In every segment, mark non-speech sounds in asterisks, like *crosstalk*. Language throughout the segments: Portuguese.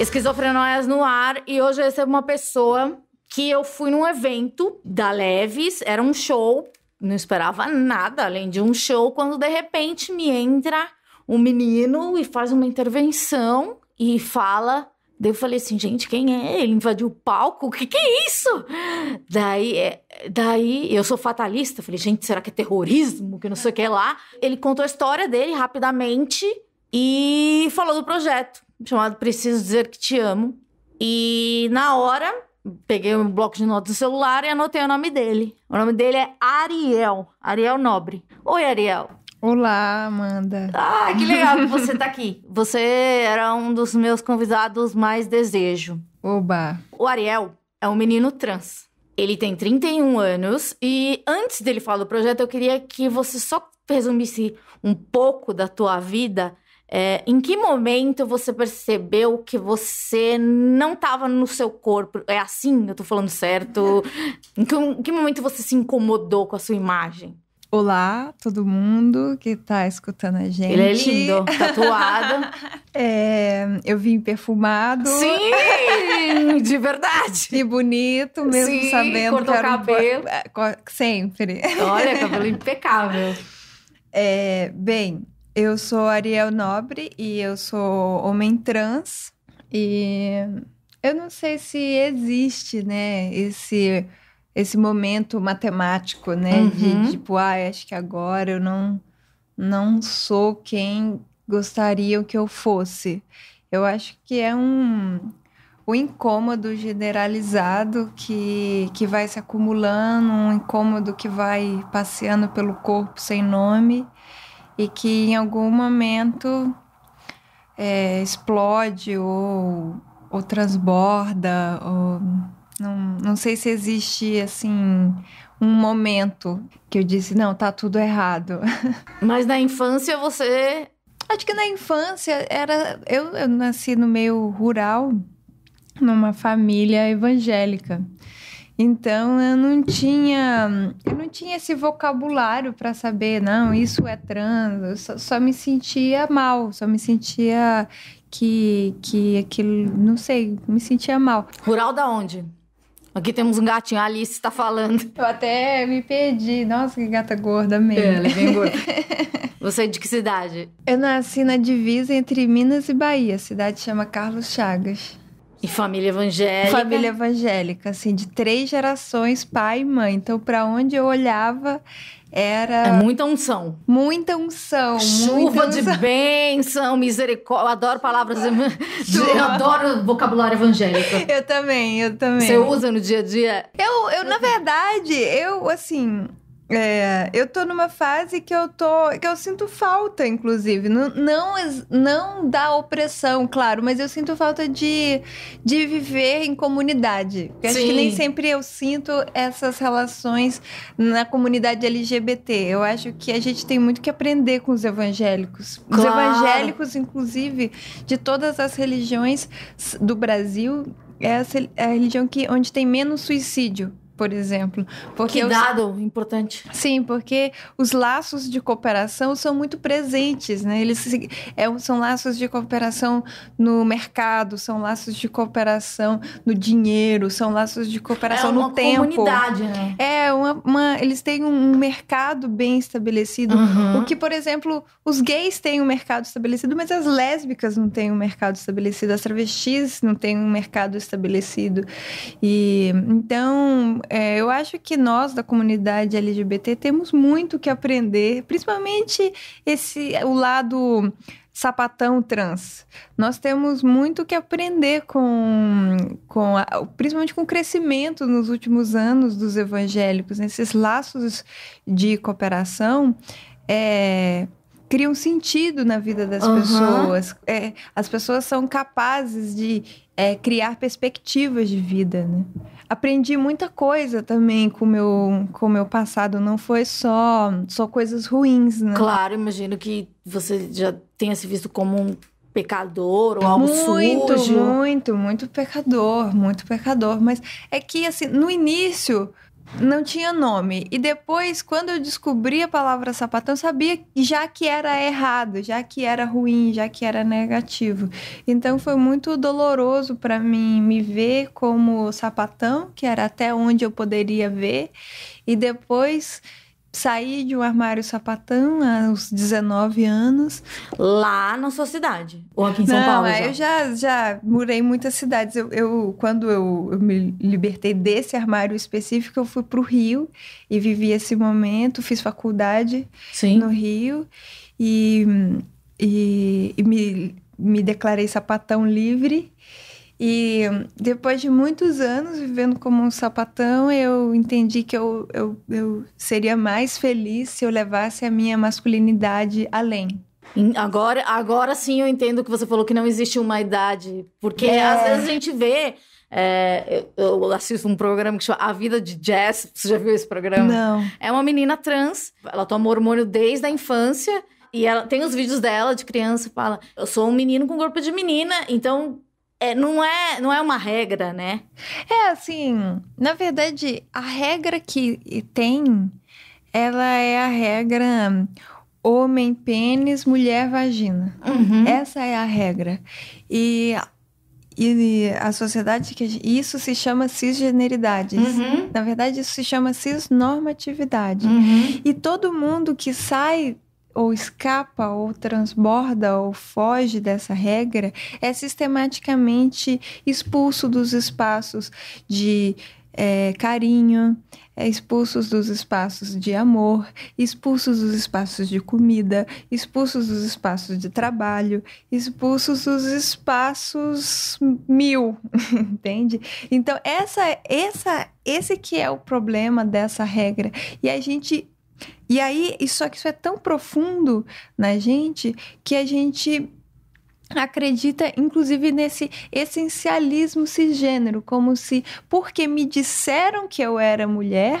Esquizofrenóias no ar. E hoje eu recebo uma pessoa que eu fui num evento da Leves, era um show, não esperava nada além de um show, quando de repente me entra um menino e faz uma intervenção e fala. Daí eu falei assim, gente, quem é? Ele invadiu o palco? O que, que é isso? Daí, é, daí eu sou fatalista. Falei, gente, será que é terrorismo? Que não sei o que lá. Ele contou a história dele rapidamente e falou do projeto chamado Preciso Dizer Que Te Amo. E na hora, peguei um bloco de notas do celular e anotei o nome dele. O nome dele é Ariel, Ariel Nobre. Oi, Ariel. Olá, Amanda. Ah, que legal que você tá aqui. Você era um dos meus convidados mais desejo. Oba. O Ariel é um menino trans. Ele tem 31 anos e antes dele falar do projeto, eu queria que você só resumisse um pouco da tua vida é, em que momento você percebeu que você não estava no seu corpo? É assim, eu estou falando certo? Em que, em que, momento você se incomodou com a sua imagem? Olá, todo mundo que está escutando a gente. Ele é lindo, tatuado. *laughs* é, eu vim perfumado. Sim, *laughs* de verdade. E bonito, mesmo Sim, sabendo cortou que era cabelo. Um... É, sempre. Olha, cabelo *laughs* impecável. É, bem, eu sou Ariel Nobre e eu sou homem trans. E eu não sei se existe, né, esse, esse momento matemático, né? Uhum. De tipo, ah, acho que agora eu não, não sou quem gostariam que eu fosse. Eu acho que é um, um incômodo generalizado que, que vai se acumulando, um incômodo que vai passeando pelo corpo sem nome e que em algum momento é, explode ou, ou transborda. Ou, não, não sei se existe assim um momento que eu disse não tá tudo errado. *laughs* Mas na infância você Acho que na infância era. Eu, eu nasci no meio rural, numa família evangélica. Então eu não tinha, eu não tinha esse vocabulário para saber, não, isso é trans. Eu só, só, me sentia mal, só me sentia que que aquilo, não sei, me sentia mal. Rural da onde? Aqui temos um gatinho, a Alice está falando. Eu até me perdi. Nossa, que gata gorda mesmo. É, ela é bem gorda. *laughs* Você é de que cidade? Eu nasci na divisa entre Minas e Bahia. A cidade chama Carlos Chagas. E família evangélica. Família evangélica, assim, de três gerações, pai e mãe. Então, para onde eu olhava, era. É muita unção. Muita unção. Chuva muita unção. de bênção, misericórdia. Adoro palavras. *laughs* eu adoro vocabulário evangélico. Eu também, eu também. Você usa no dia a dia? Eu, eu na verdade, eu, assim, é, eu tô numa fase que eu tô. que eu sinto falta, inclusive. Não, não, não da opressão, claro, mas eu sinto falta de, de viver em comunidade. Eu acho que nem sempre eu sinto essas relações na comunidade LGBT. Eu acho que a gente tem muito que aprender com os evangélicos. Claro. Os evangélicos, inclusive, de todas as religiões do Brasil, é, é a, religião que, onde tem menos suicídio por exemplo. Porque que dado os... importante. Sim, porque os laços de cooperação são muito presentes, né? Eles se... é, são laços de cooperação no mercado, são laços de cooperação no dinheiro, são laços de cooperação é no tempo. É uma comunidade, né? É, uma, uma, eles têm um mercado bem estabelecido. Uhum. O que, por exemplo, os gays têm um mercado estabelecido, mas as lésbicas não têm um mercado estabelecido, as travestis não têm um mercado estabelecido. E então é, eu acho que nós da comunidade LGBT temos muito que aprender, principalmente esse o lado sapatão trans. Nós temos muito que aprender com, com a, principalmente com o crescimento nos últimos anos dos evangélicos. Né? Esses laços de cooperação é, criam sentido na vida das uhum. pessoas. É, as pessoas são capazes de é, criar perspectivas de vida, né? aprendi muita coisa também com meu, o com meu passado. Não foi só, só coisas ruins, né? Claro, imagino que você já tenha se visto como um pecador ou algo muito, sujo. Muito, muito pecador, muito pecador. Mas é que, assim, no início não tinha nome. E depois, quando eu descobri a palavra sapatão, sabia já que era errado, já que era ruim, já que era negativo. Então foi muito doloroso para mim me ver como sapatão, que era até onde eu poderia ver, e depois saí de um armário sapatão aos 19 anos. Lá na sua cidade? Ou aqui em São Não, Paulo? É, já? Eu já, já morei em muitas cidades. Eu, eu quando eu, eu, me libertei desse armário específico, eu fui para o Rio e vivi esse momento. Fiz faculdade Sim. no Rio e, e, e me, me declarei sapatão livre. E depois de muitos anos vivendo como um sapatão, eu entendi que eu, eu, eu seria mais feliz se eu levasse a minha masculinidade além. Agora, agora sim eu entendo que você falou que não existe uma idade. Porque é. às vezes a gente vê. É, eu, eu assisto um programa que chama A Vida de Jess. Você já viu esse programa? Não. É uma menina trans. Ela toma hormônio desde a infância. E ela tem os vídeos dela de criança, fala: Eu sou um menino com corpo de menina, então é, não, é, não é uma regra, né? É assim, na verdade, a regra que tem, ela é a regra homem pênis, mulher vagina. Uhum. Essa é a regra. E, e a sociedade que isso se chama cisgeneridade. Uhum. Na verdade, isso se chama cisnormatividade. Uhum. E todo mundo que sai ou escapa ou transborda ou foge dessa regra é sistematicamente expulso dos espaços de é, carinho, é, expulsos dos espaços de amor, expulsos dos espaços de comida, expulsos dos espaços de trabalho, expulsos dos espaços mil, *laughs* entende? Então essa, essa, esse que é o problema dessa regra e a gente e aí, só que isso é tão profundo na gente que a gente acredita inclusive nesse essencialismo cisgênero, como se porque me disseram que eu era mulher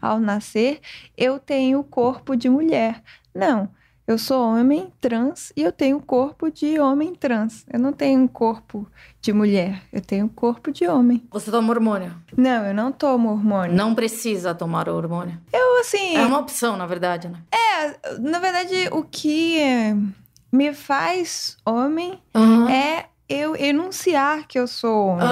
ao nascer, eu tenho o corpo de mulher. Não, eu sou homem trans e eu tenho corpo de homem trans. Eu não tenho um corpo de mulher, eu tenho um corpo de homem. Você toma hormônio? Não, eu não tomo hormônio. Não precisa tomar hormônio. Eu, assim. É uma opção, na verdade, né? É, na verdade, o que me faz homem uhum. é eu enunciar que eu sou homem.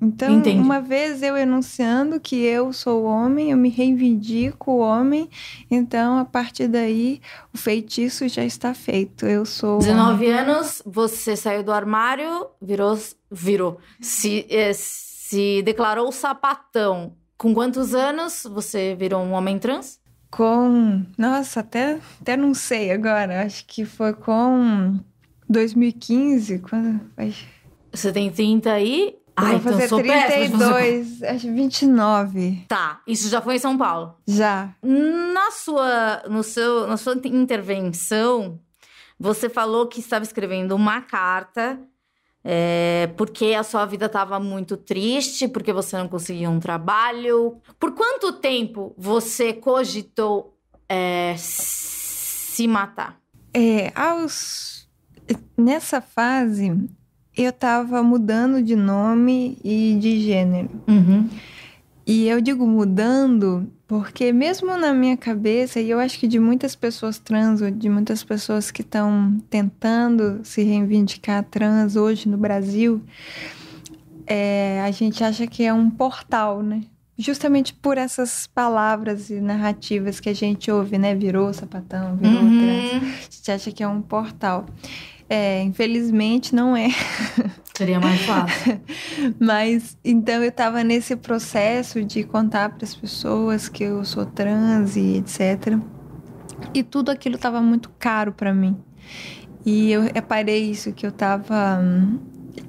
Então, Entendi. uma vez eu enunciando que eu sou homem, eu me reivindico homem. Então, a partir daí, o feitiço já está feito. Eu sou. 19 homem. anos, você saiu do armário, virou. virou se, é, se declarou sapatão. Com quantos anos você virou um homem trans? Com. Nossa, até, até não sei agora. Acho que foi com 2015, quando. Você tem 30 aí? Ai, então eu fazer então sou 32, péssima. acho 29. Tá, isso já foi em São Paulo? Já. Na sua, no seu, na sua intervenção, você falou que estava escrevendo uma carta é, porque a sua vida estava muito triste, porque você não conseguia um trabalho. Por quanto tempo você cogitou é, se matar? É, aos Nessa fase, eu estava mudando de nome e de gênero. Uhum. E eu digo mudando porque, mesmo na minha cabeça, e eu acho que de muitas pessoas trans, ou de muitas pessoas que estão tentando se reivindicar trans hoje no Brasil, é, a gente acha que é um portal, né? Justamente por essas palavras e narrativas que a gente ouve, né? Virou sapatão, virou uhum. trans. A gente acha que é um portal. É, infelizmente não é. Seria mais *laughs* fácil. Mas então eu estava nesse processo de contar para as pessoas que eu sou trans e etc. E tudo aquilo estava muito caro para mim. E eu reparei isso que eu estava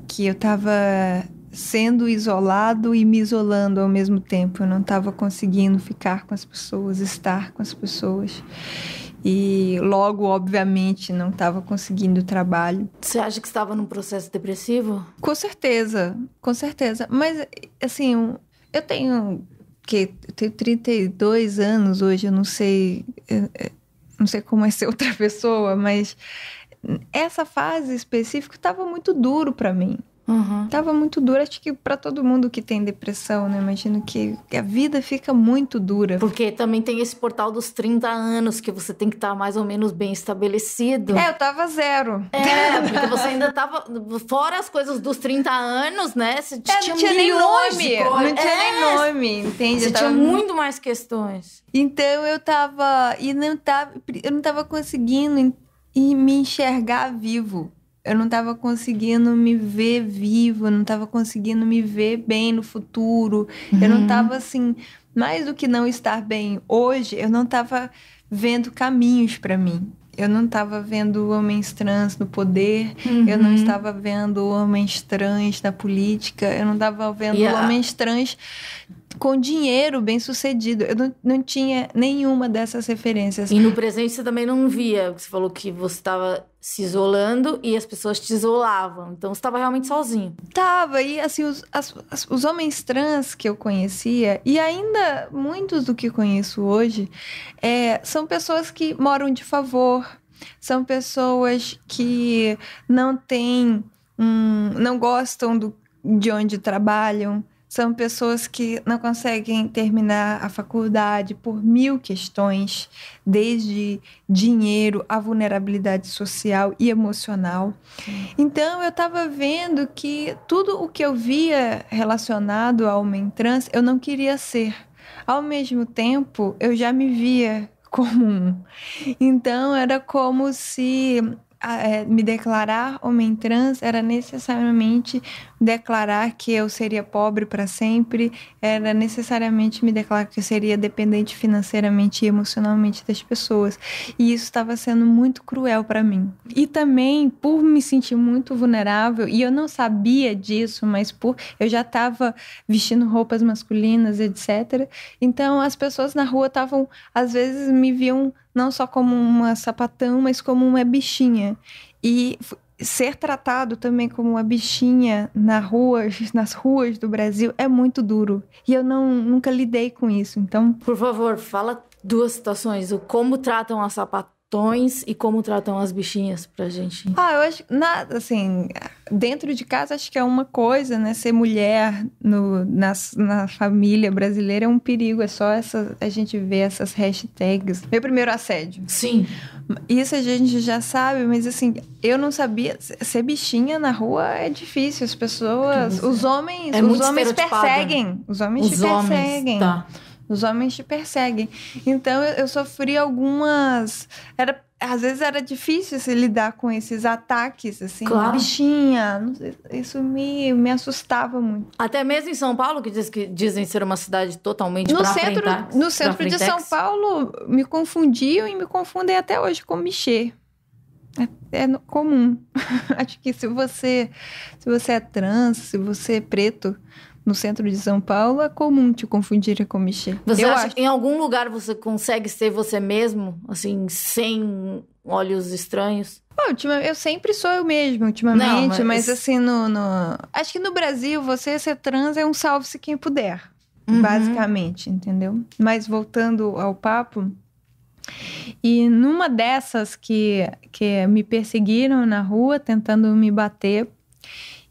que eu estava sendo isolado e me isolando ao mesmo tempo. Eu não estava conseguindo ficar com as pessoas, estar com as pessoas e logo, obviamente, não estava conseguindo trabalho. Você acha que estava num processo depressivo? Com certeza, com certeza. Mas, assim, eu tenho que eu tenho 32 anos hoje, eu não sei, eu eh, eh, não sei como é ser *laughs* outra pessoa, mas essa fase específica estava muito duro para mim. Uhum. Tava muito dura, acho que para todo mundo que tem depressão, né? Imagino que a vida fica muito dura. Porque também tem esse portal dos 30 anos que você tem que estar tá mais ou menos bem estabelecido. É, eu tava zero. É, porque você ainda tava. Fora as coisas dos 30 anos, né? Você é, tinha, não tinha nem nome. Não tinha é, nem nome, entende? Você tava... tinha muito mais questões. Então eu tava. E não tava. Eu não tava conseguindo e me enxergar vivo eu não estava conseguindo me ver vivo, eu não estava conseguindo me ver bem no futuro. Uhum. Eu não estava uhum. assim, mais do que não estar bem hoje, eu não estava vendo caminhos para mim. Eu não estava vendo homens trans no poder, uhum. eu não uhum. estava vendo homens trans na política, eu não estava vendo yeah. homens trans com dinheiro bem sucedido. Eu não, não tinha nenhuma dessas referências. E no presente você também não via. Você falou que você estava se isolando e as pessoas te isolavam. Então você estava realmente sozinho. Tava. E assim, os, as, os homens trans que eu conhecia, e ainda muitos do que conheço hoje, é, são pessoas que moram de favor, são pessoas que não têm. Hum, não gostam do, de onde trabalham são pessoas que não conseguem terminar a faculdade por mil questões, desde dinheiro a vulnerabilidade social e emocional. Então, eu estava vendo que tudo o que eu via relacionado ao homem trans eu não queria ser. Ao mesmo tempo, eu já me via *laughs* comum. Então era como se é, me declarar homem trans era necessariamente declarar que eu seria pobre para sempre, era necessariamente me declarar que eu seria dependente financeiramente e emocionalmente das pessoas. E isso estava sendo muito cruel para mim. E também por me sentir muito vulnerável, e eu não sabia disso, mas por eu já estava vestindo roupas masculinas, etc. Então as pessoas na rua estavam às vezes me viam não só como uma sapatão, mas como uma bichinha. E ser tratado também como uma bichinha na rua, *laughs* nas ruas do Brasil é muito duro. E eu não, nunca lidei com isso, então... Por favor, fala duas situações. O como tratam a sapatão tons e como tratam as bichinhas pra gente? Ah, eu acho, na, assim, dentro de casa acho que é uma coisa, né? Ser mulher no, na, na família brasileira é um perigo, é só essa, a gente ver essas hashtags. Meu primeiro assédio. Sim. Isso a gente já sabe, mas assim, eu não sabia, ser bichinha na rua é difícil, as pessoas, é os homens, é os homens né? perseguem, os homens os te homens, perseguem. Tá. Os homens te perseguem. Então eu, eu sofri algumas. Era às vezes era difícil se lidar com esses ataques, assim, claro. bichinha. Isso me, me assustava muito. Até mesmo em São Paulo, que, diz que dizem ser uma cidade totalmente no centro No centro de São Paulo, me confundiam e me confundem até hoje com mexer. É, é comum. *laughs* Acho que se você, se você é trans, se você é preto, no centro de São Paulo, é comum te confundir com Michê. Você eu acha acho. que em algum lugar você consegue ser você mesmo, assim, sem olhos estranhos? Bom, eu sempre sou eu mesma, ultimamente, Não, mas... mas... assim, no, no, Acho que no Brasil, você ser trans é um salve-se quem puder, uhum. basicamente, entendeu? Mas voltando ao papo, e numa dessas que, que me perseguiram na rua, tentando me bater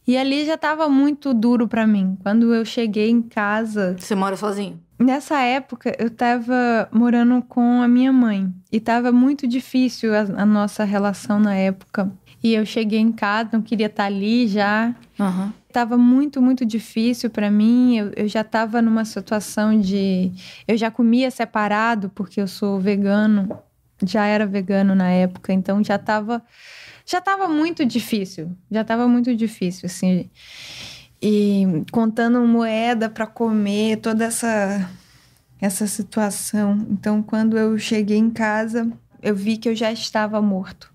e ali já tava muito duro para mim. Quando eu cheguei em casa. Você mora sozinho? Nessa época, eu tava morando com a minha mãe. E tava muito difícil a, a nossa relação na época. E eu cheguei em casa, não queria estar tá ali já. Uhum. Tava muito, muito difícil para mim. Eu, eu já tava numa situação de. Eu já comia separado, porque eu sou vegano. Já era vegano na época, então já tava já estava muito difícil, já estava muito difícil, assim. E contando moeda para comer, toda essa essa situação. Então, quando eu cheguei em casa, eu vi que eu já estava morto.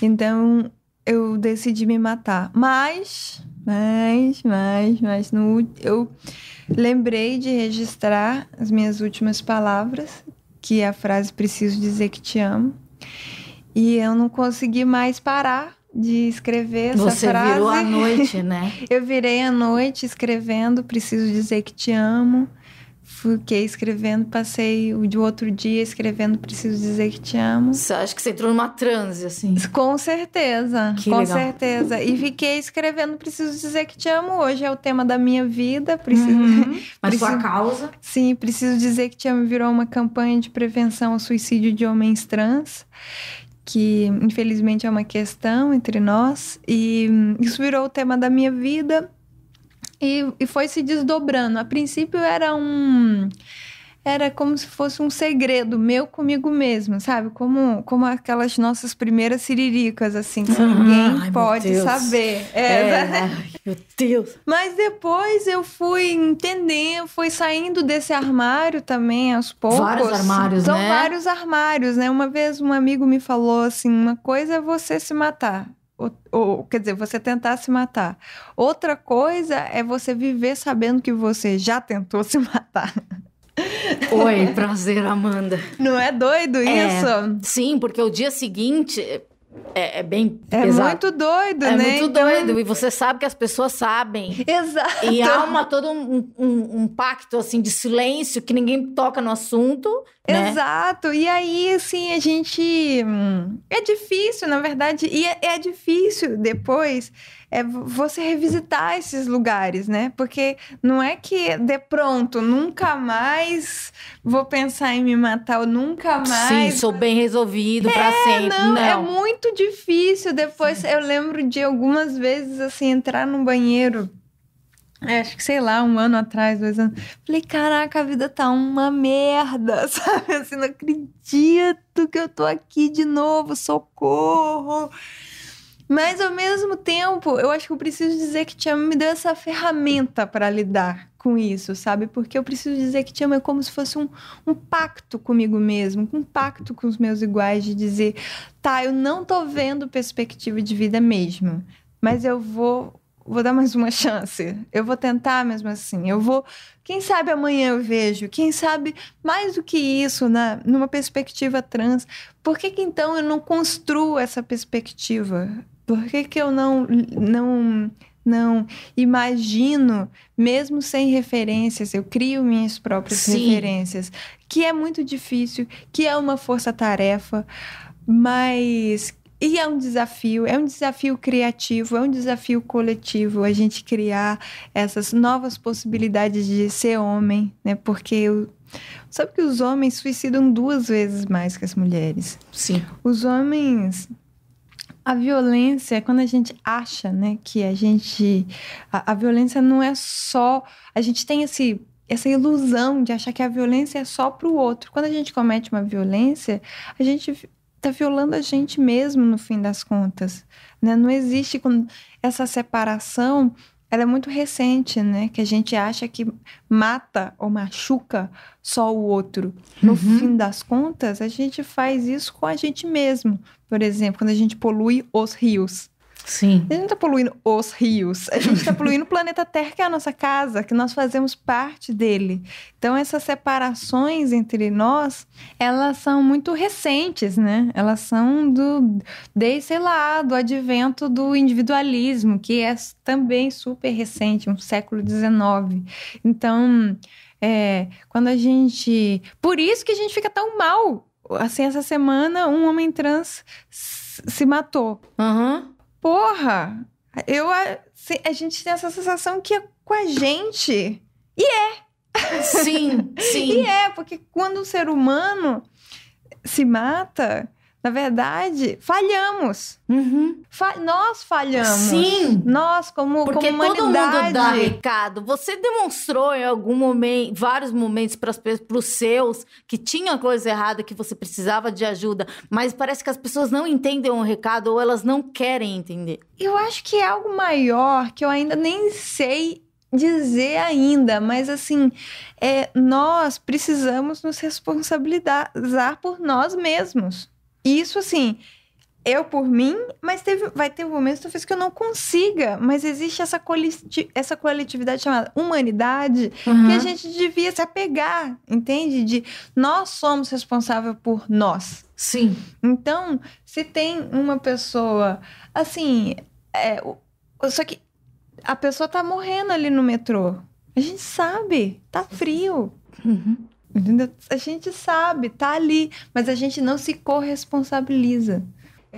Então, eu decidi me matar. Mas, mas, mas, mas no, eu lembrei de registrar as minhas últimas palavras, que é a frase preciso dizer que te amo. E eu não consegui mais parar de escrever essa Você frase. Você virou à noite, *laughs* né? eu virei à noite escrevendo Preciso Dizer Que Te Amo. Fiquei escrevendo, passei o de outro dia escrevendo Preciso Dizer Que Te Amo. Você acha que você entrou numa transe, assim? Com certeza, que com legal. certeza. E fiquei escrevendo Preciso Dizer Que Te Amo. Hoje é o tema da minha vida. Preciso... Uhum. *laughs* Mas preciso... sua causa? Sim, Preciso Dizer Que Te Amo virou uma campanha de prevenção ao suicídio de homens trans que infelizmente é uma questão entre nós e hum, isso virou o tema da minha vida e, e foi se desdobrando. A princípio era um era como se fosse um segredo meu comigo mesma, sabe? Como, como aquelas nossas primeiras ciriricas, assim, que ninguém ai, pode saber. É, é né? ai, meu Deus! Mas depois eu fui entendendo, fui saindo desse armário também aos poucos. Vários armários, São né? São vários armários, né? Uma vez um amigo me falou assim: uma coisa é você se matar. Ou, ou, quer dizer, você tentar se matar. Outra coisa é você viver sabendo que você já tentou *laughs* se matar. Oi, prazer, Amanda. Não é doido é, isso? Sim, porque o dia seguinte é, é bem é pesado. muito doido, é né? É muito então... doido. E você sabe que as pessoas sabem. Exato. E há uma, todo um, um, um pacto assim de silêncio que ninguém toca no assunto. Né? Exato. E aí, assim, a gente. Hum, é difícil, na verdade. E é, é difícil depois é você revisitar esses lugares, né? Porque não é que de pronto, nunca mais vou pensar em me matar, ou nunca mais. Sim, sou bem resolvido é, para sempre. Não, é não, é muito difícil. Depois Sim. eu lembro de algumas vezes assim entrar num banheiro é, acho que, sei lá, um ano atrás, dois anos. Falei, caraca, a vida tá uma merda, *laughs* sabe? Assim, não acredito que eu tô aqui de novo, socorro. Mas ao mesmo tempo, eu acho que eu preciso dizer que Tiama me deu essa ferramenta para lidar com isso, sabe? Porque eu preciso dizer que Tiama é como se fosse um, um pacto comigo mesmo, um pacto com os meus iguais de dizer, tá, eu não tô vendo perspectiva de vida mesmo, mas eu vou vou dar mais uma *laughs* chance. Eu vou tentar mesmo assim. Eu vou. Quem sabe amanhã eu vejo. Quem sabe mais do que isso, na, numa perspectiva trans. Por que, que então eu não construo essa perspectiva por que, que eu não, não, não imagino, mesmo sem referências, eu crio minhas próprias Sim. referências? Que é muito difícil, que é uma força-tarefa, mas e é um desafio, é um desafio criativo, é um desafio coletivo a gente criar essas novas possibilidades de ser homem, né? Porque eu, sabe que os homens suicidam duas vezes mais que as mulheres. Sim. Os homens a violência, quando a gente acha, né, que a gente. A, a violência não é só. A gente tem esse essa ilusão de achar que a violência é só para o outro. Quando a gente comete uma violência, a gente está violando a gente mesmo no fim das contas, né? Não existe essa separação ela é muito recente, né? Que a gente acha que mata ou machuca só o outro. No uhum. fim das contas, a gente faz isso com a gente mesmo. Por exemplo, quando a gente polui os rios. Sim. A gente não está poluindo os rios, a gente está poluindo o planeta Terra, que é a nossa casa, que nós fazemos parte dele. Então, essas separações entre nós, elas são muito recentes, né? Elas são do, desde, sei lá, do advento do individualismo, que é também super recente, um século XIX. Então, é, quando a gente. Por isso que a gente fica tão mal. Assim, essa semana, um homem trans se matou. Uhum porra, eu a, a gente tem essa sensação que é com a gente. E é. Sim, *laughs* sim. e é, porque quando um ser humano se mata, na verdade, falhamos. Uhum. Fa nós falhamos. Sim. Nós, como, Porque como humanidade. Porque todo mundo dá recado. Você demonstrou em algum momento, vários momentos para os seus, que tinha coisa errada, que você precisava de ajuda. Mas parece que as pessoas não entendem o recado ou elas não querem entender. Eu acho que é algo maior que eu ainda nem sei dizer ainda, mas assim, é, nós precisamos nos responsabilizar por nós mesmos. Isso, assim, eu por mim, mas teve, vai ter um momentos talvez que eu não consiga, mas existe essa, coleti essa coletividade chamada humanidade uhum. que a gente devia se apegar, entende? De nós somos responsáveis por nós. Sim. Então, se tem uma pessoa, assim, é, só que a pessoa tá morrendo ali no metrô. A gente sabe, tá frio. Uhum. A gente sabe, tá ali, mas a gente não se corresponsabiliza.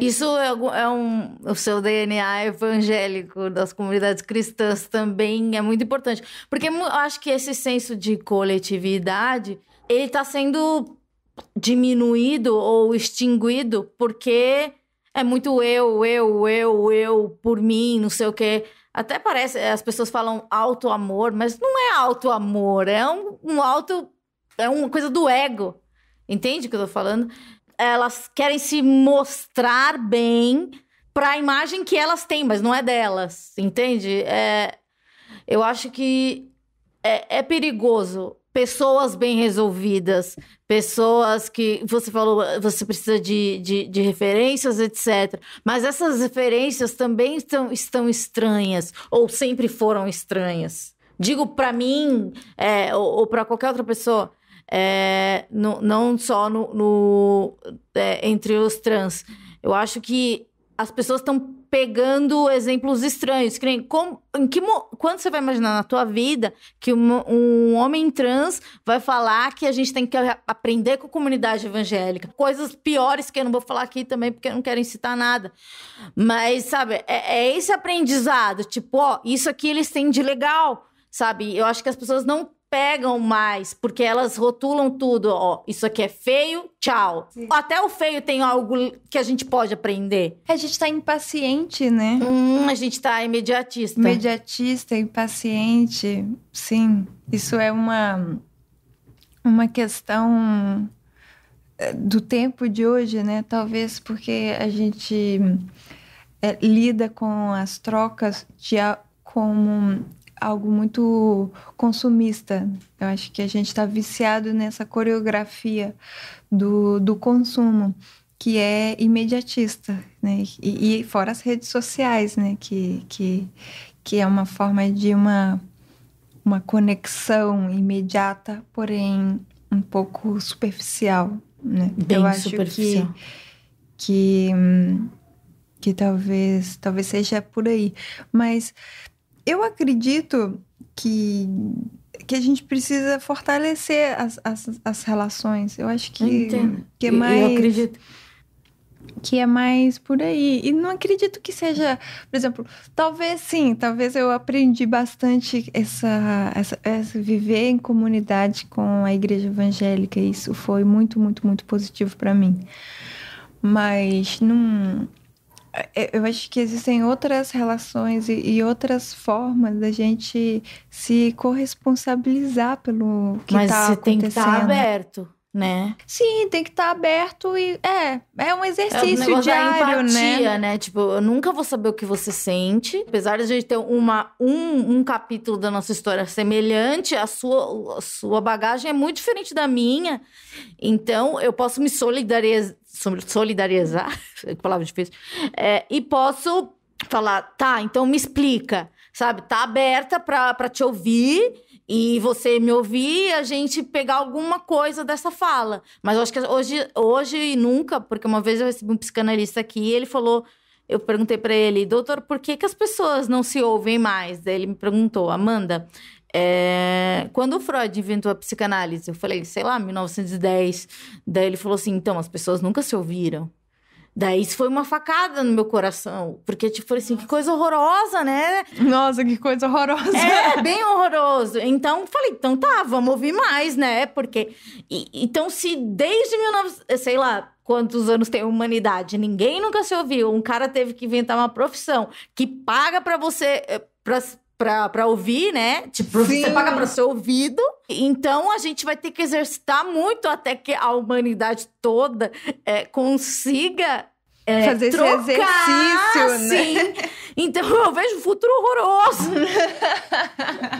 Isso é, é um, o seu DNA evangélico das comunidades cristãs também é muito importante, porque eu acho que esse senso de coletividade ele está sendo diminuído ou extinguido porque é muito eu, eu, eu, eu por mim, não sei o quê. Até parece, as pessoas falam alto amor, mas não é alto amor, é um, um alto é uma coisa do ego. Entende o que eu tô falando? Elas querem se mostrar bem para a imagem que elas têm, mas não é delas. Entende? É, eu acho que é, é perigoso pessoas bem resolvidas, pessoas que você falou, você precisa de, de, de, referências, etc. Mas essas referências também estão, estão estranhas, ou sempre foram estranhas. Digo para mim, é, ou, ou para qualquer outra pessoa é, no, não só no, no é, entre os trans. Eu acho que as pessoas estão pegando exemplos estranhos. Que nem, como, em que, quando você vai imaginar na tua vida que um, um homem trans vai falar que a gente tem que aprender com a comunidade evangélica? Coisas piores que eu não vou falar aqui também, porque eu não quero incitar nada. Mas, sabe, é, é esse aprendizado. Tipo, ó, isso aqui eles têm de legal, sabe? Eu acho que as pessoas não pegam mais, porque elas rotulam tudo, ó, isso aqui é feio, tchau. Sim. Até o feio tem algo que a gente pode aprender. É, a gente tá impaciente, né? Hum, a gente tá imediatista. Imediatista, impaciente, sim. Isso é uma uma questão eh, do tempo de hoje, né? Talvez porque a gente é, lida com as trocas de, como algo muito consumista. Eu acho que a gente está viciado nessa coreografia do, do consumo que é imediatista, né? E, e, fora as redes sociais, né? Que, que, que é uma forma de uma, uma conexão imediata, porém um pouco superficial, né? Bem Eu acho superficial. que, que que talvez talvez seja por aí, mas eu acredito que, que a gente precisa fortalecer as, as, as relações. Eu acho que, que é mais. Eu acredito. Que é mais por aí. E não acredito que seja. Por exemplo, talvez sim, talvez eu aprendi bastante essa, essa, essa viver em comunidade com a igreja evangélica. Isso foi muito, muito, muito positivo para mim. Mas não é, é, eu acho que existem outras relações e, e, outras formas da gente se corresponsabilizar pelo que está acontecendo. Mas tá tem que tá estar aberto, né? Sim, tem que estar tá aberto e é, é um exercício é um diário, né? empatia, né? né? Tipo, eu nunca vou saber o que você sente, apesar de a gente ter uma um, um capítulo da nossa história semelhante, a sua a sua bagagem é muito diferente da minha. Então, eu posso me solidarizar solidarizar, *laughs* palavra difícil, é, e posso falar, tá, então me explica, sabe? Tá aberta para te ouvir e você me ouvir, a gente pegar alguma coisa dessa fala. Mas eu acho que hoje, hoje e nunca, porque uma vez eu recebi um psicanalista aqui e ele falou. Eu perguntei para ele, doutor, por que, que as pessoas não se ouvem mais? Daí ele me perguntou, Amanda, é, quando o Freud inventou a psicanálise, eu falei, sei lá, 1910. Daí ele falou assim: então, as pessoas nunca se ouviram. Daí isso foi uma facada no meu coração. Porque, tipo, falei assim, que coisa horrorosa, né? Nossa, que coisa horrorosa. É, é bem horroroso. Então, falei, então tá, vamos ouvir mais, né? Porque. E, então, se desde 19. sei lá. Quantos anos tem a humanidade? Ninguém nunca se ouviu. Um cara teve que inventar uma profissão que paga para você, eh, pra, pra ouvir, né? Tipo, Sim. você paga pro seu ouvido. Então a gente vai ter que exercitar muito até que a humanidade toda é, consiga é, fazer trocar, esse exercício, né? Sim. Então eu vejo um futuro horroroso.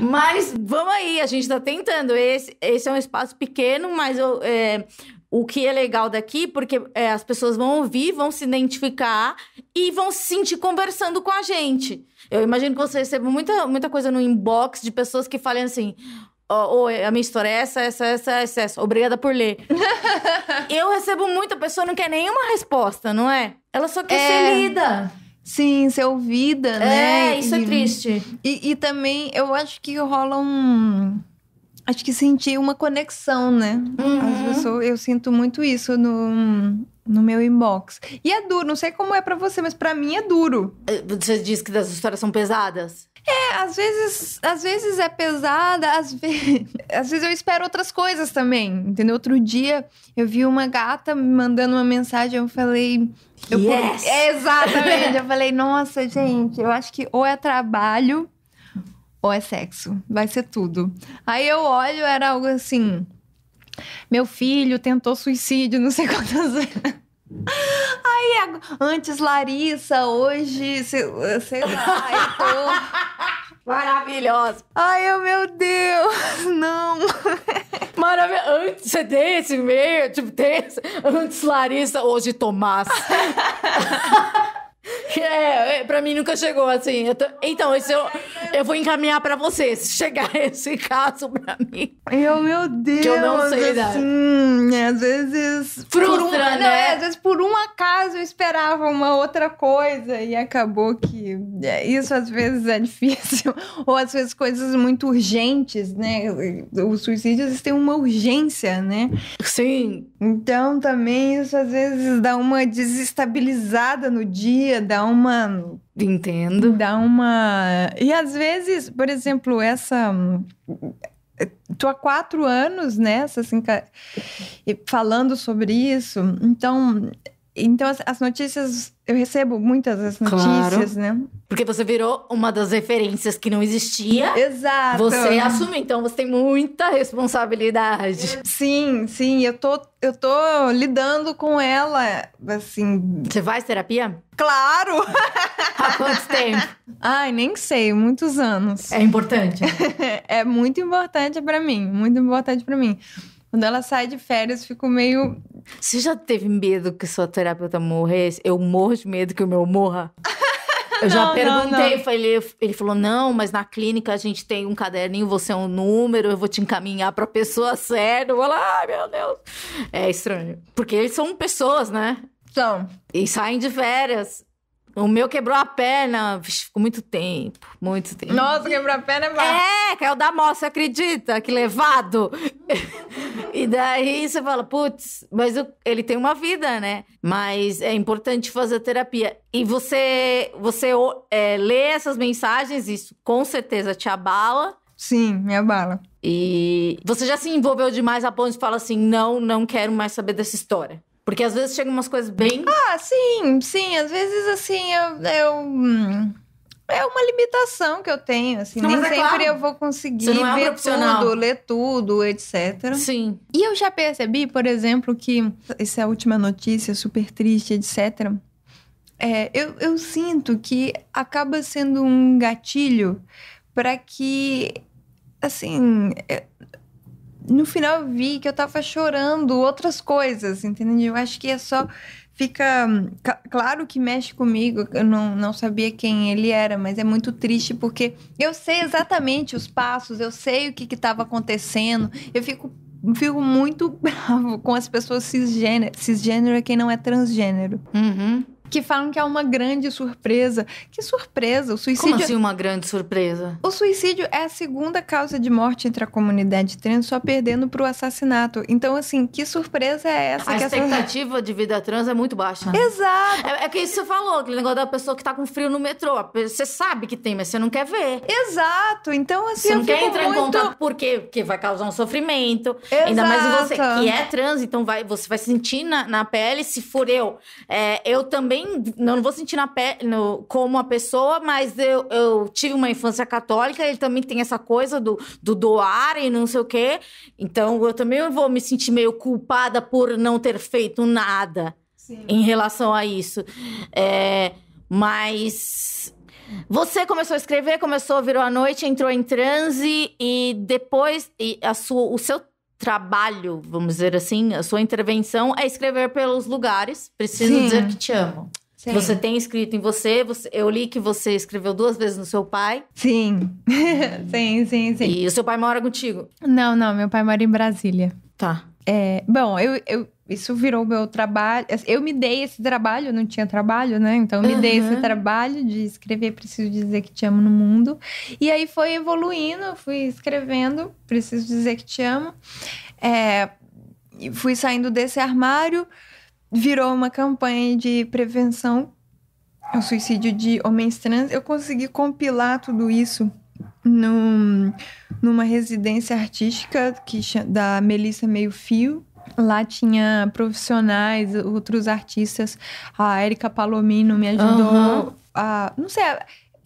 mas vamos aí, a gente tá tentando. Esse, esse é um espaço pequeno, mas eu, é, o que é legal daqui, porque é, as pessoas vão ouvir, vão se identificar e vão se sentir conversando com a gente. Eu imagino que você receba muita, muita coisa no inbox de pessoas que falem assim. Oh, a minha história é essa, essa, essa, essa, essa. Obrigada por ler. *laughs* eu recebo muita pessoa, não quer nenhuma resposta, não é? Ela só quer é... ser lida. Sim, ser ouvida, é, né? É, isso e, é triste. E, e também eu acho que rola um acho que senti uma conexão, né? Uhum. As pessoas, eu sinto muito isso no, no meu inbox. E é duro, não sei como é para você, mas para mim é duro. Eh, você disse que as histórias são pesadas? É, às vezes, às vezes é pesada, às vezes, *laughs* às vezes eu espero outras coisas também, entendeu? Outro dia eu vi uma gata me mandando uma mensagem, eu falei, eu yes! é, exatamente, eu falei, nossa, gente, eu acho que ou é trabalho ou é sexo. Vai ser tudo. Aí eu olho, era algo assim. Meu filho tentou suicídio, não sei *laughs* quantas vezes. Aí, antes Larissa, hoje, sei, sei lá, Heitor. *laughs* Maravilhosa. Ai, eu, meu Deus, não. *laughs* Maravilhoso. Antes, você tem esse meio, tipo, tem esse... Antes Larissa, hoje Tomás. *laughs* É, é, pra mim nunca chegou assim. Tô... Então, esse eu, eu vou encaminhar pra você, se chegar *laughs* esse caso pra mim. Eu, meu Deus! Que eu não sei dar. Assim, às vezes. Frustra, um, né? Não, é, às vezes por um acaso eu esperava uma outra coisa e acabou que. É, isso às vezes é *laughs* difícil. Ou às vezes coisas muito urgentes, né? Os suicídios têm uma urgência, né? Sim. Então também isso às vezes dá uma desestabilizada no dia dá uma. Entendo. Dá uma. E às vezes, por exemplo, essa. tu há quatro anos nessa, né, assim, falando sobre isso. Então, então as, as notícias, eu recebo muitas das notícias, claro. né? Porque você virou uma das referências que não existia. Exato. Você assume, então você tem muita responsabilidade. Sim, sim, eu tô eu tô lidando com ela, assim. Você faz terapia? Claro! Há quanto tempo? *laughs* Ai, nem sei, muitos anos. É importante. Né? *laughs* é muito importante para mim, muito importante para mim. Quando ela sai de férias, fico meio. Você já teve medo que sua terapeuta morresse? Eu morro de medo que o meu morra. *laughs* eu já perguntei, não, não. Ele, ele falou, não, mas na clínica a gente tem um caderninho, você é um número, eu vou te encaminhar pra pessoa *laughs* certa. Eu vou lá, ai meu Deus. É estranho. Porque eles são pessoas, né? São. E saem de férias. O meu quebrou a perna, ficou muito tempo, muito tempo. Nossa, quebrou a perna é massa. É, caiu da moto, acredita? Que levado! *laughs* e daí você fala, putz, mas ele tem uma vida, né? Mas é importante fazer terapia. E você, você é, lê essas mensagens, isso com certeza te abala. Sim, me abala. E você já se envolveu demais a ponto de falar assim, não, não quero mais saber dessa história. Porque às vezes chegam umas coisas bem. Ah, sim, sim. Às vezes, assim, eu. eu hum, é uma limitação que eu tenho, assim. Não, nem é sempre claro. eu vou conseguir é ver tudo, ler tudo, etc. Sim. E eu já percebi, por exemplo, que essa é última notícia super triste, etc. É, eu, eu sinto que acaba sendo um gatilho para que, assim, é, no final eu vi que eu tava chorando outras coisas, entendeu Eu acho que é só. Fica. Claro que mexe comigo, eu não, não sabia quem ele era, mas é muito triste porque eu sei exatamente os passos, eu sei o que estava acontecendo, eu fico, fico muito *laughs* bravo com as pessoas cisgênero, cisgênero é quem não é transgênero. Uhum que falam que é uma grande surpresa. Que surpresa? O suicídio. Como assim uma grande surpresa? O suicídio é a segunda causa de morte entre a comunidade trans, só perdendo para o assassinato. Então, assim, que surpresa é essa? A expectativa essa... de vida trans é muito baixa. Exato. É, é que isso você falou, aquele negócio da pessoa que tá com frio no metrô. Você sabe que tem, mas você não quer ver. Exato. Então, assim. Você não quer entrar muito... em contato porque, porque vai causar um sofrimento. Exato. Ainda mais você que é trans, então vai, você vai sentir na, na pele. Se for eu, é, eu também nem. Não vou sentir na pele no, como a pessoa, mas eu, eu tive uma infância católica, ele também tem essa coisa do, do doar e não sei o quê. Então eu também vou me sentir meio culpada por não ter feito nada Sim. em relação a isso. É, mas. Você começou a escrever, começou, virou a noite, entrou em transe e depois e a sua, o seu trabalho, vamos dizer assim, a sua intervenção é escrever pelos lugares. Preciso Sim. dizer que te amo. Sim. Você tem escrito em você, você, eu li que você escreveu duas vezes no seu pai. Sim. *laughs* sim, sim, sim. E o seu pai mora contigo? Não, não, meu pai mora em Brasília. Tá. É, bom, eu, eu isso virou meu trabalho. Assim, eu me dei esse trabalho, não tinha trabalho, né? Então eu me uhum. dei esse trabalho de escrever Preciso Dizer Que Te Amo no Mundo. E aí foi evoluindo, fui escrevendo Preciso Dizer Que Te Amo. É, fui saindo desse armário, virou uma campanha de prevenção ao suicídio de homens trans. Eu consegui compilar tudo isso num, numa residência artística que, da Melissa Meio Fio Lá tinha profissionais, outros artistas. A Erika Palomino me ajudou. Uhum. a. Não sei,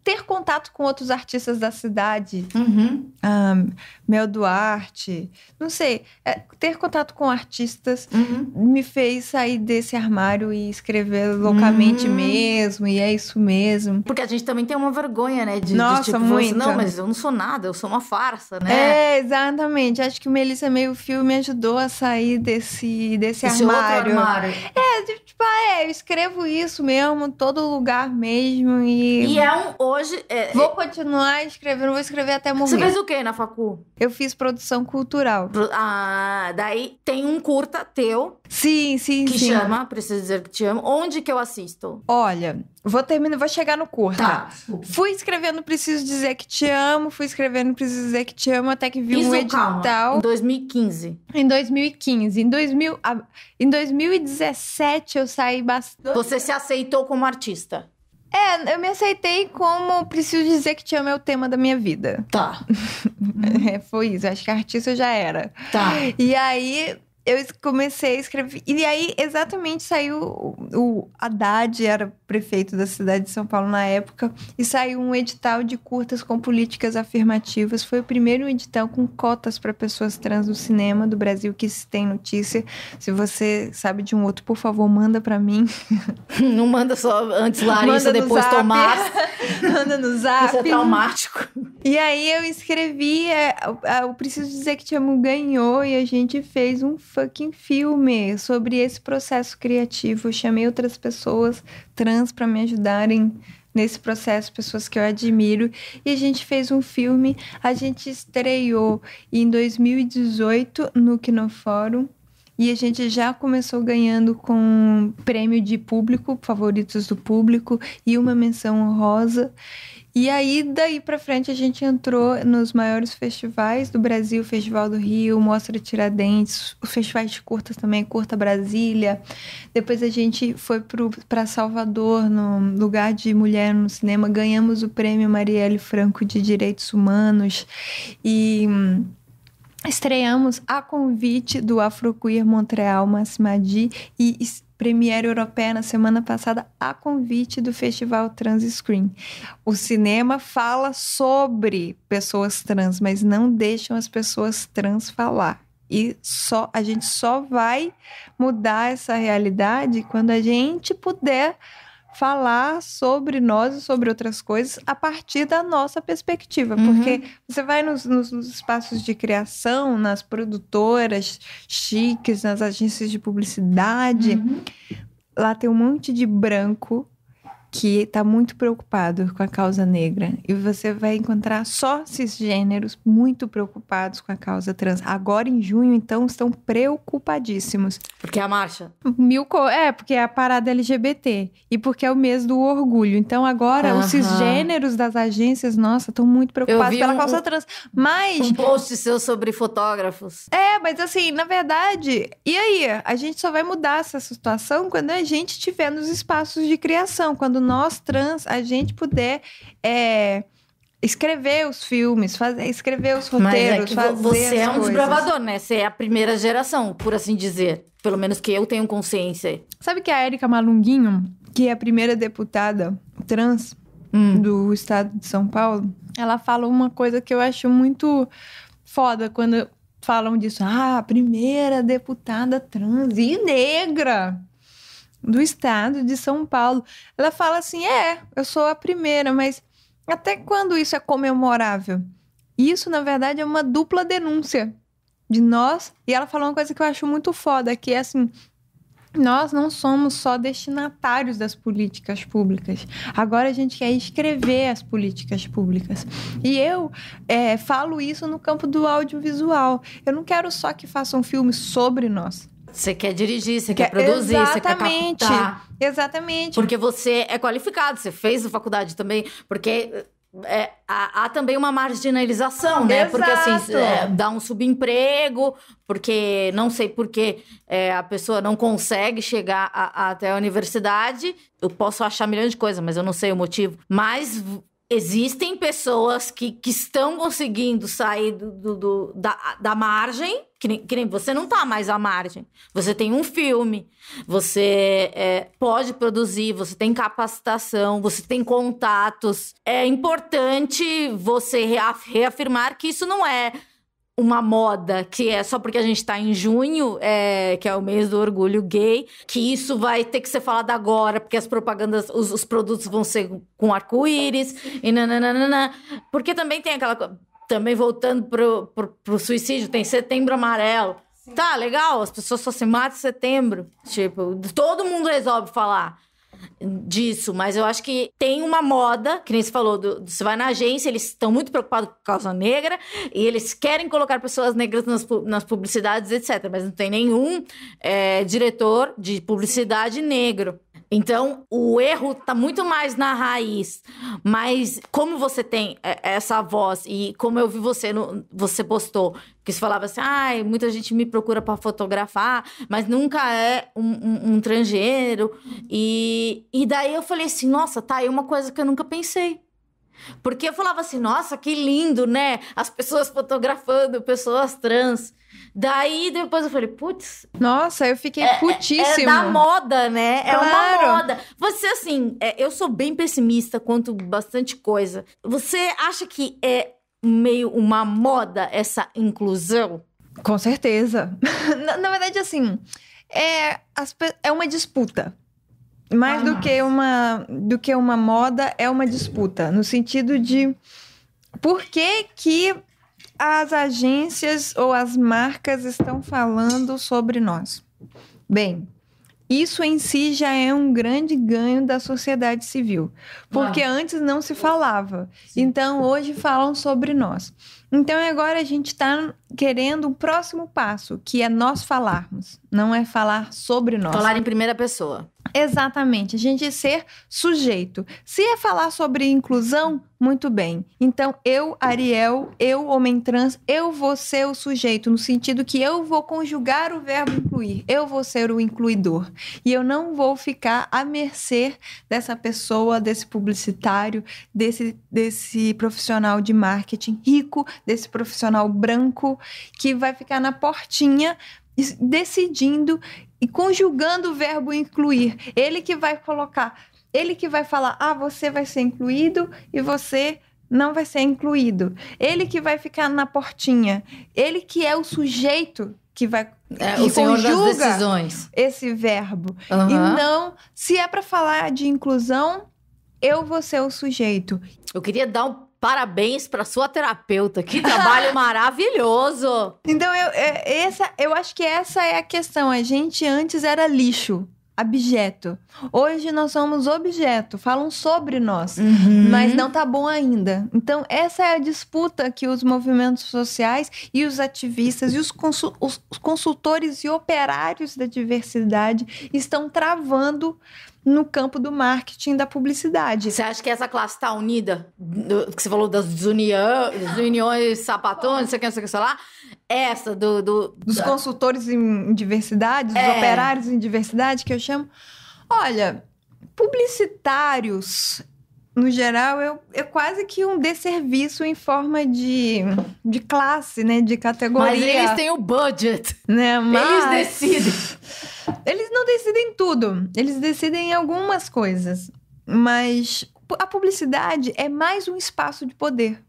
ter contato com outros artistas da cidade. Uhum. Um, Mel Duarte, não sei. É, ter contato com artistas uhum. me fez sair desse armário e escrever loucamente uhum. mesmo, e é isso mesmo. Porque a gente também tem uma vergonha, né? De, Nossa, de, tipo, muito. não, mas eu não sou nada, eu sou uma farsa, né? É, exatamente. Acho que o Melissa Meio Fio me ajudou a sair desse, desse Esse armário. armário. É, tipo, ah, é, eu escrevo isso mesmo, todo lugar mesmo. E, e é um hoje. É, é, vou continuar escrevendo, vou escrever até morrer. Você fez o quê na facu? Eu fiz produção cultural. Ah, daí tem um curta teu. Sim, sim, que sim. Que chama, preciso dizer que te amo. Onde que eu assisto? Olha, vou terminar, vou chegar no curta. Tá. Fui escrevendo Preciso Dizer Que Te Amo, fui escrevendo Preciso Dizer Que Te Amo, até que vi Isso, um edital. Calma. Em 2015. Em 2015. Em, 2000, em 2017 eu saí bastante. Você se aceitou como artista? É, eu me aceitei como preciso dizer que tinha o é o tema da minha vida. Tá. *laughs* é, foi isso. Acho que artista já era. Tá. E aí, eu comecei a escrever. E aí, exatamente, saiu o Haddad, era prefeito da cidade de São Paulo na época, e saiu um edital de curtas com políticas afirmativas. Foi o primeiro edital com cotas para pessoas trans no cinema do Brasil que se tem notícia. Se você sabe de um outro, por favor, manda para mim. *laughs* Não manda só antes Larissa, depois zap. Tomás. *laughs* manda no zap. Isso é traumático. E aí eu escrevi é, é, eu preciso dizer que Te ganhou e a gente fez um filme fucking filme sobre esse processo criativo. Chamei outras pessoas trans para me ajudarem nesse processo, pessoas que eu admiro. E a gente fez um filme, a gente estreou em 2018 no Quinofórum. E a gente já começou ganhando com um prêmio de público, favoritos do público, e uma menção honrosa. E aí, daí pra frente, a gente entrou nos maiores festivais do Brasil, Festival do Rio, Mostra Tiradentes, os festivais de curtas também, Curta Brasília. Depois a gente foi para Salvador, no lugar de mulher no cinema, ganhamos o prêmio Marielle Franco de Direitos Humanos. E hum, estreamos a convite do Afroqueer Montreal Massimadi e Premiere Europeia na semana passada a convite do Festival Trans Screen. O cinema fala sobre pessoas trans, mas não deixam as pessoas trans falar. E só a gente só vai mudar essa realidade quando a gente puder falar sobre nós e sobre outras coisas a partir da nossa perspectiva. Uhum. Porque você vai nos, nos, nos, espaços de criação, nas produtoras chiques, nas agências de publicidade, uhum. lá tem um monte de branco que está muito preocupado com a causa negra. E você vai encontrar só cisgêneros muito preocupados com a causa trans. Agora em junho, então, estão preocupadíssimos. Porque é a marcha? Mil co... É, porque é a parada LGBT. E porque é o mês do orgulho. Então agora os cisgêneros das agências, nossa, estão muito preocupados pela um, causa trans. Mas. Um post seu sobre fotógrafos. É, mas assim, na verdade, e aí? A gente só vai mudar essa situação quando a gente estiver nos espaços de criação, quando nós trans a gente puder é, escrever os filmes, fazer, escrever os roteiros, Mas é que Você é um desbravador, né? Você é a primeira geração, por assim dizer. Pelo menos que eu tenho consciência. Sabe que a Érica Malunguinho, que é a primeira deputada trans hum. do estado de São Paulo, ela fala uma coisa que eu acho muito foda quando falam disso. Ah, primeira deputada trans e negra do estado de São Paulo. Ela fala assim: é, eu sou a primeira, mas até quando isso é comemorável? Isso, na verdade, é uma dupla denúncia de nós. E ela falou uma coisa que eu acho muito foda, que é assim. Nós não somos só destinatários das políticas públicas. Agora a gente quer escrever as políticas públicas. E eu é, falo isso no campo do audiovisual. Eu não quero só que façam um filmes sobre nós. Você quer dirigir, você quer, quer produzir, você quer captar. Exatamente. Porque você é qualificado, você fez a faculdade também, porque é, há, há, também uma marginalização, né? Exato. Porque assim, é, dá um subemprego, porque não sei por que é, a pessoa não consegue chegar a, a, até a universidade. Eu posso achar milhões de coisas, mas eu não sei o motivo. Mas existem pessoas que, que estão conseguindo sair do, do, do da, da margem, que nem, que nem você não está mais à margem. Você tem um filme, você é, pode produzir, você tem capacitação, você tem contatos. É importante você reafirmar que isso não é uma moda que é só porque a gente tá em junho, é, que é o mês do orgulho gay, que isso vai ter que ser falado agora, porque as propagandas, os, os produtos vão ser com arco-íris e nananana. Porque também tem aquela. Também voltando pro, pro, pro suicídio, tem setembro amarelo. Tá, legal, as pessoas só se matam em setembro. Tipo, todo mundo resolve falar disso, mas eu acho que tem uma moda, que nem você falou, do, do, você vai na agência, eles estão muito preocupados com a causa negra e eles querem colocar pessoas negras nas, nas publicidades, etc. Mas não tem nenhum é, diretor de publicidade negro. Então, o erro está muito mais na raiz. Mas como você tem é, essa voz e como eu vi você no, você postou que você falava assim, ai, ah, muita gente me procura para fotografar, mas nunca é um, um, um transgênero. E, e daí eu falei assim, nossa, tá aí uma coisa que eu nunca pensei. Porque eu falava assim, nossa, que lindo, né? As pessoas fotografando pessoas trans. Daí depois eu falei, putz. Nossa, eu fiquei é, é, é putíssima. É da moda, né? Claro. É uma moda. Você, assim, é, eu sou bem pessimista quanto bastante coisa. Você acha que é meio uma moda essa inclusão? Com certeza. *laughs* na, na verdade, assim, é, as, é uma disputa mais ah, do que, uma, do que uma moda, é uma disputa. No sentido de por que, que as agências ou as marcas estão falando sobre nós? Bem, isso em si já é um grande ganho da sociedade civil, porque ah. antes não se falava. Então hoje falam sobre nós. Então agora a gente está querendo o um próximo passo, que é nós falarmos, não é falar sobre nós. Falar em primeira pessoa. Exatamente, a gente ser sujeito. Se é falar sobre inclusão, muito bem. Então, eu, Ariel, eu, homem trans, eu vou ser o sujeito, no sentido que eu vou conjugar o verbo incluir, eu vou ser o incluidor. E eu não vou ficar à mercê dessa pessoa, desse publicitário, desse, desse profissional de marketing rico, desse profissional branco, que vai ficar na portinha decidindo e conjugando o verbo incluir. Ele que vai colocar, ele que vai falar: "Ah, você vai ser incluído e você não vai ser incluído". Ele que vai ficar na portinha. Ele que é o sujeito que vai é, o senhor das decisões. esse verbo. Uhum. E não, se é para falar de inclusão, eu vou ser o sujeito. Eu queria dar um Parabéns para sua terapeuta, que trabalho *laughs* maravilhoso. Então eu, é, essa, eu acho que essa é a questão. A gente antes era lixo, abjeto. Hoje nós somos objeto, falam sobre nós, uhum. mas não tá bom ainda. Então, essa é a disputa que os movimentos sociais e os ativistas e os, os consultores e operários da diversidade estão travando no campo do marketing da publicidade. Você acha que essa classe está unida? Do, que você falou das desunião, desuniões, sapatões, não sei o que, não sei o que, sei lá. Essa do... do dos da... consultores em diversidade, dos é. operários em diversidade, que eu chamo. Olha, publicitários no geral, eu, é quase que um desserviço em forma de, de classe, né? De categoria. Mas eles têm o budget. Né? Mas... Eles decidem. Eles não decidem tudo. Eles decidem algumas coisas. Mas a publicidade é mais um espaço de poder.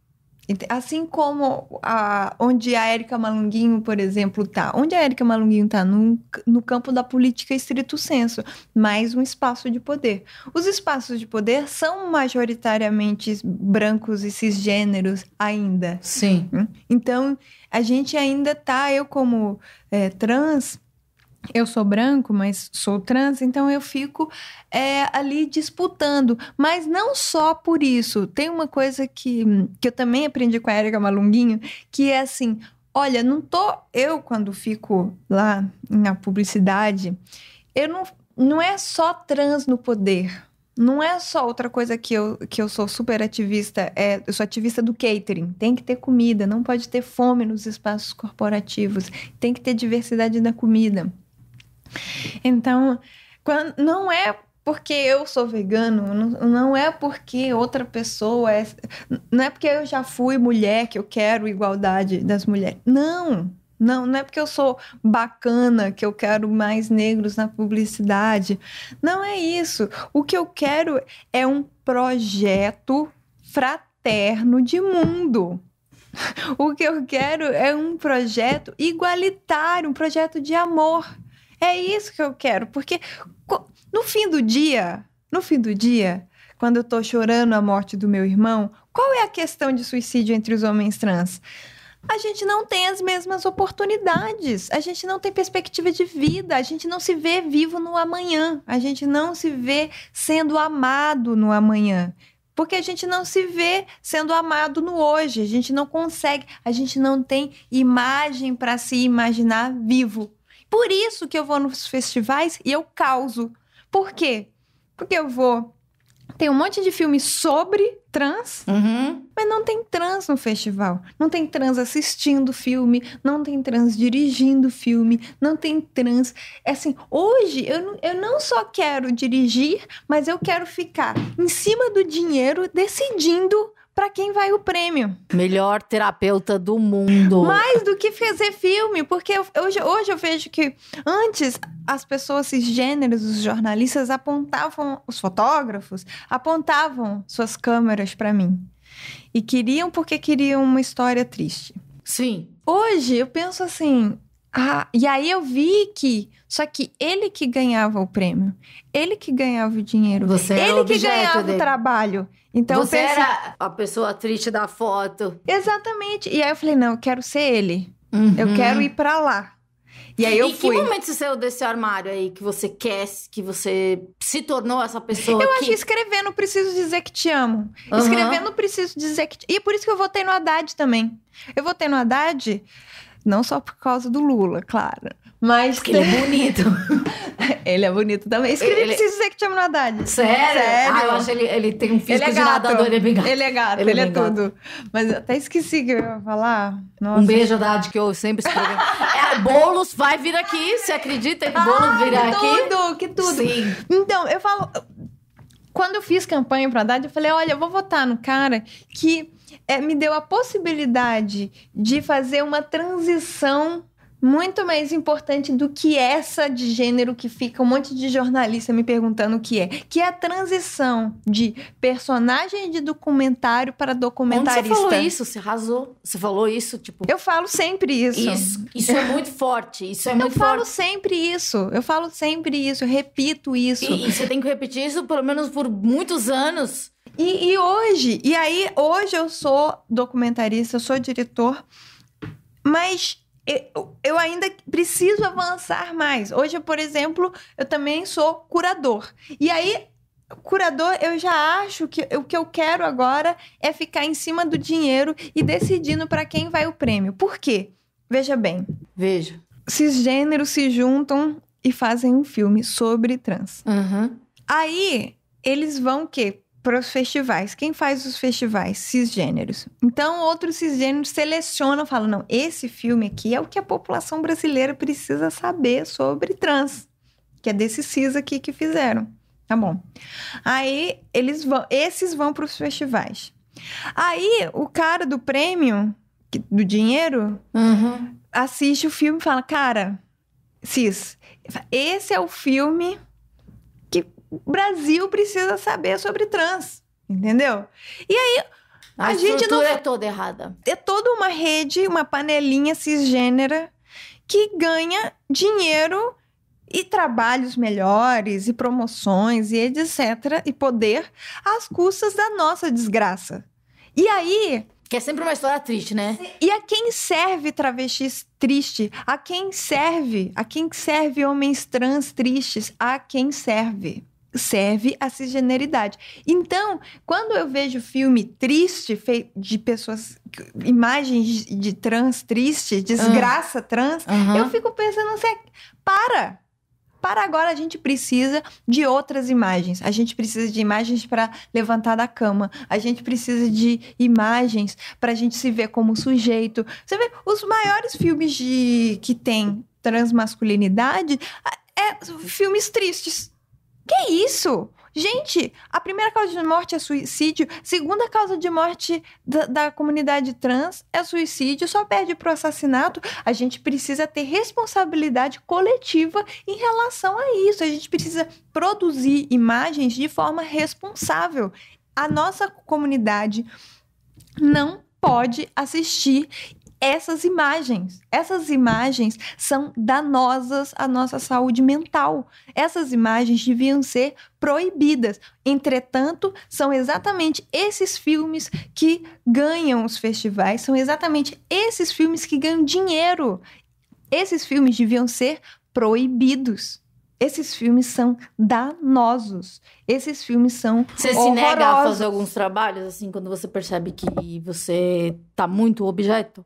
Assim como a, onde a Érica Malunguinho, por exemplo, está. Onde a Érica Malunguinho está? No, no campo da política estrito senso, mais um espaço de poder. Os espaços de poder são majoritariamente brancos e cisgêneros ainda. Sim. Hum? Então, a gente ainda está, eu como é, trans, eu sou branco, mas sou trans, então eu fico é, ali disputando. Mas não só por isso. Tem uma coisa que, que eu também aprendi com a Erika Malunguinho, que é assim: olha, não tô. Eu, quando fico lá na publicidade, eu não. Não é só trans no poder. Não é só outra coisa que eu, que eu sou super ativista, é, eu sou ativista do catering. Tem que ter comida, não pode ter fome nos espaços corporativos, tem que ter diversidade na comida. Então, quando, não é porque eu sou vegano, não, não é porque outra pessoa é. Não é porque eu já fui mulher que eu quero igualdade das mulheres. Não! Não, não é porque eu sou bacana que eu quero mais negros na publicidade. Não é isso. O que eu quero é um projeto fraterno de mundo. *laughs* O que eu quero é um projeto igualitário, um projeto de amor. É isso que eu quero, porque no fim do dia, no fim do dia, quando eu tô chorando a morte do meu irmão, qual é a questão de suicídio entre os homens trans? A gente não tem as mesmas oportunidades, a gente não tem perspectiva de vida, a gente não se vê vivo no amanhã, a gente não se vê sendo amado no amanhã. Porque a gente não se vê sendo amado no hoje, a gente não consegue, a gente não tem imagem para se imaginar vivo por isso que eu vou nos festivais e eu causo. Por quê? Porque eu vou. Tem um monte de filme sobre trans, uhum. mas não tem trans no festival. Não tem trans assistindo filme, não tem trans dirigindo filme, não tem trans. É assim, hoje eu eu não só quero dirigir, mas eu quero ficar em cima do dinheiro decidindo para quem vai o prêmio. Melhor terapeuta do mundo. Mais do que fazer filme, porque hoje, hoje eu vejo que antes as pessoas cisgêneros, os jornalistas, apontavam, os fotógrafos, apontavam suas câmeras para mim. E queriam porque queriam uma história triste. Sim. Hoje eu penso assim, ah, e aí eu vi que. Só que ele que ganhava o prêmio, ele que ganhava o dinheiro, Você ele que ganhava dele. o trabalho. Então Você pensei... era a pessoa triste da foto. Exatamente. E aí eu falei: não, eu quero ser ele. Uhum. Eu quero ir para lá. E aí eu e fui. que momento você saiu desse armário aí que você quer, que você se tornou essa pessoa? Eu que... acho que escrevendo preciso dizer que te amo. Uhum. Escrevendo preciso dizer que. E por isso que eu votei no Haddad também. Eu votei no Haddad não só por causa do Lula, claro. Mas ele é bonito. *laughs* ele é bonito também. Escrevi ele... preciso dizer que chama no Haddad. Sério? Sério? Ah, eu acho que ele, ele tem um físico ele é de nadador, ele é bem gato. Ele é gato, ele, é ele é, é tudo. Mas Mas até esqueci que eu ia falar. Nossa. Um beijo, Haddad, que eu sempre escrevo. é, Boulos vai vir aqui, você acredita que Boulos ah, virá ah, aqui? Que tudo, que tudo. Sim. Então, eu falo... Quando eu fiz campanha para Haddad, eu falei, olha, eu vou votar no cara que é, me deu a possibilidade de fazer uma transição muito mais importante do que essa de gênero que fica um monte de jornalista me perguntando o que é, que é a transição de personagem de documentário para documentarista. Onde você falou isso? Você arrasou. Você falou isso, tipo... Eu falo sempre isso. Isso, isso é muito forte, isso é eu muito forte. Eu falo sempre isso, eu falo sempre isso, eu repito isso. E, e você tem que repetir isso pelo menos por muitos anos. E, e hoje, e aí hoje eu sou documentarista, eu sou diretor, mas eu, ainda preciso avançar mais. Hoje, por exemplo, eu também sou curador. E aí, curador, eu já acho que o que eu quero agora é ficar em cima do dinheiro e decidindo para quem vai o prêmio. Por quê? Veja bem. Veja. Cisgêneros se juntam e fazem um filme sobre trans. Uhum. Aí, eles vão que para os festivais. Quem faz os festivais? Cisgêneros. Então, outros cisgêneros selecionam, falam: não, esse filme aqui é o que a população brasileira precisa saber sobre trans, que é desse cis aqui que fizeram. Tá bom. Aí eles vão, esses vão para os festivais. Aí o cara do prêmio, do dinheiro, uhum. assiste o filme e fala: cara, cis, esse é o filme o Brasil precisa saber sobre trans, entendeu? E aí a, a gente não é toda errada. É toda uma rede, uma panelinha cisgênera que ganha dinheiro e trabalhos melhores e promoções e etc e poder às custas da nossa desgraça. E aí, que é sempre uma história triste, né? E a quem serve travestis triste? A quem serve? A quem serve homens trans tristes? A quem serve? serve a cisgeneridade. Então, quando eu vejo filme triste, de pessoas, imagens de trans triste, ah. desgraça uhum. trans, uhum. eu fico pensando assim, para! Para agora a gente precisa de outras imagens. A gente precisa de imagens para levantar da cama. A gente precisa de imagens para a gente se ver como sujeito. Você vê os maiores filmes de que tem transmasculinidade é filmes tristes que isso? Gente, a primeira causa de morte é suicídio, segunda causa de morte da, da, comunidade trans é suicídio, só perde pro assassinato. A gente precisa ter responsabilidade coletiva em relação a isso. A gente precisa produzir imagens de forma responsável. A nossa comunidade não pode assistir essas imagens. Essas imagens são danosas à nossa saúde mental. Essas imagens deviam ser proibidas. Entretanto, são exatamente esses filmes que ganham os festivais, são exatamente esses filmes que ganham dinheiro. Esses filmes deviam ser proibidos. Esses filmes são danosos. Esses filmes são Você horrorosos. se nega a fazer alguns trabalhos, assim, quando você percebe que você tá muito objeto?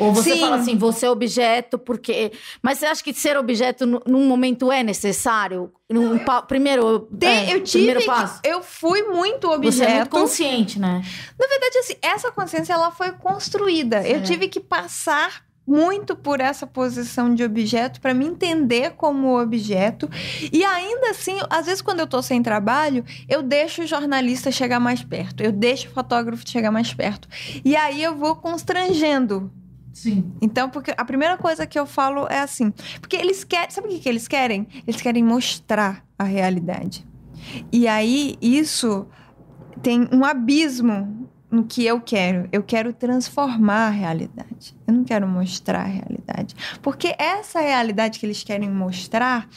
Ou você Sim. fala assim, você é objeto, porque. Mas você acha que ser objeto num momento é necessário? Num eu, pa... Primeiro. É, eu tive. Primeiro passo. Eu fui muito objeto. Você é muito consciente, né? Na verdade, assim, essa consciência ela foi construída. Sim. Eu tive que passar muito por essa posição de objeto para me entender como objeto. E ainda assim, às vezes quando eu estou sem trabalho, eu deixo o jornalista chegar mais perto, eu deixo o fotógrafo chegar mais perto. E aí eu vou constrangendo Sim. Então, porque a primeira coisa que eu falo é assim. Porque eles querem. Sabe o que, que eles querem? Eles querem mostrar a realidade. E aí, isso tem um abismo no que eu quero. Eu quero transformar a realidade. Eu não quero mostrar a realidade. Porque essa realidade que eles querem mostrar,